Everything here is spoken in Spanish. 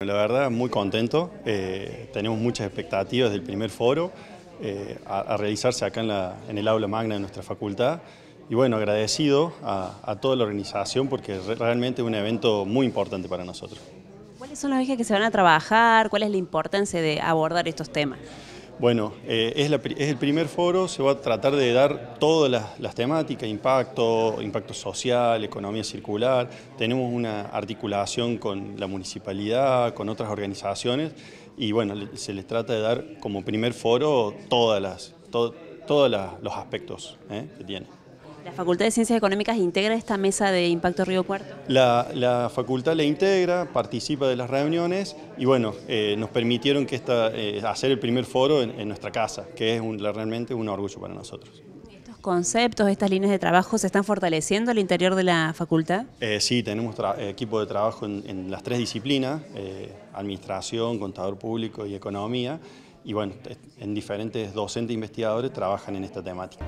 La verdad, muy contento. Eh, tenemos muchas expectativas del primer foro eh, a, realizarse acá en, el aula magna de nuestra facultad. Y bueno, agradecido a, toda la organización porque realmente es un evento muy importante para nosotros. ¿Cuáles son las ejes que se van a trabajar? ¿Cuál es la importancia de abordar estos temas? Bueno, eh, es, el primer foro, se va a tratar de dar todas las, temáticas, impacto, impacto social, economía circular. Tenemos una articulación con la municipalidad, con otras organizaciones y bueno, se les trata de dar como primer foro todas las, todos los aspectos eh, que tiene. ¿La Facultad de Ciencias Económicas integra esta mesa de Impacto Río Cuarto? La, facultad la integra, participa de las reuniones y bueno, eh, nos permitieron que esta, eh, hacer el primer foro en, nuestra casa, que es realmente un orgullo para nosotros ¿Estos conceptos, estas líneas de trabajo se están fortaleciendo al interior de la facultad? Eh, sí, tenemos equipo de trabajo en, las tres disciplinas, administración, contador público y economía, y bueno, en diferentes docentes e investigadores trabajan en esta temática.